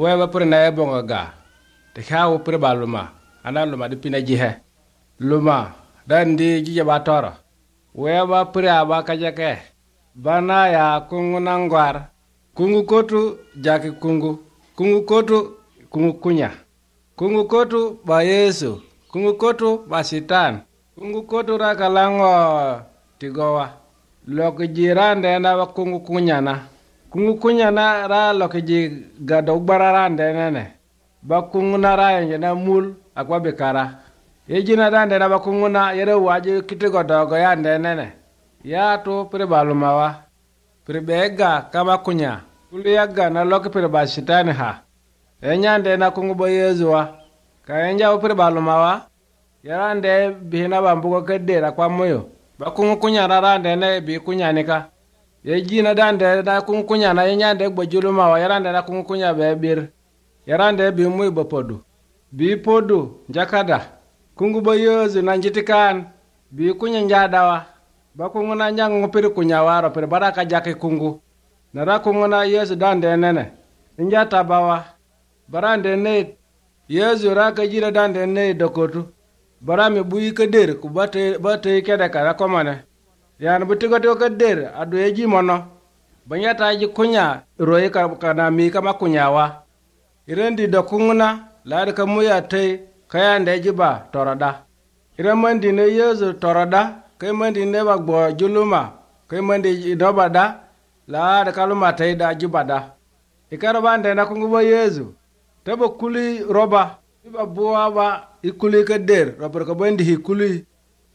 wɛɛba pʋrẽ na ya bõnga gaa tɩ kaa wʋ pʋrẽ baa lʋma a na n lʋma dɩ pina gisɛ lʋma da n dɩɩ gigya ba tɔrɔ wɛɛba pʋrẽ a ba kajɛkɛ ba na a yaa kũngu na kũngu kotu jaki kũngu kũngu kotu kũngu kũnya kũngu kotu ba yeeso kũngu kotu ba sitan kũngu kotu ra ka la ŋɔ tɩ wa lɔk jɩɩrãndɛ na ba kũngu kũnyana kuŋu kunya na ra loki ji gado gbara nene ba kuŋu na ra yenge na mul akwa bikara yejina dande na ba kungu na yere kiti kitigo dogo yande nene ya tu piri balumawa piri bega kama kunya kulu yaga na loki piri ba shitani ha enyande na kuŋu bo yezuwa ka enja piri balumawa yarande bihina bambugo kedera kwa moyo ba kuŋu kunya na rande ne bi nika ye yejina dande da kunkunya na yenyande gbojuluma wa yarande na kunkunya be bir yarande bi mu bopodu bi podu jakada kungu boyozu na njitikan bi kunya njadawa ba kungu na nyang ngupir kunya waro pir baraka jaki kungu na ra kungu na yesu dande nene njata bawa barande ne yesu ra ka jira dande ne dokotu bara mi buyi kadir ku bate bate kede ka kara komane yan bu tigo tigo ka der adu e ji mono ban ya ta ji kunya ro ka ka na mi ka ma kunya wa irendi da kunna la da ka mu ya te ka ya nda ji ba torada iremandi ne yezu torada ka mandi ne ba gbo juluma ka mandi do ba da la da ka lu ma te da ji ba da ikaro ban da na kungu ba yezu ta ba kuli roba ba buwa ba ikuli ka der ro ka bandi ikuli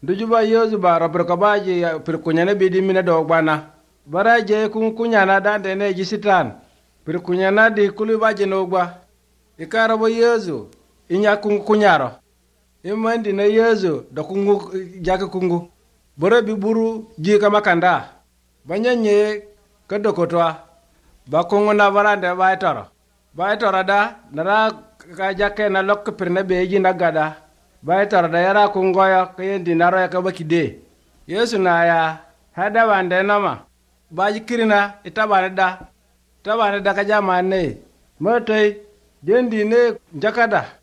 do juba yesu ba robro ko baji pir kunyane bidi mine do gbana bara je kun kunyana dande ne ji sitan pir kunyana di kulu baji no gba e karo bo yesu inya kun kunyaro e mandi na yesu do kungu jaka kungu bora bi buru ji ka makanda banyenye kado kotwa ba kungu na barande ba itoro ba itoro da na ra ka jake na lok pir ne beji na gada baitar da yara kungoyo ka baki de yesu na ya naya da nama baji kirina ita ba da ba da ne mai tai dendi ne jakada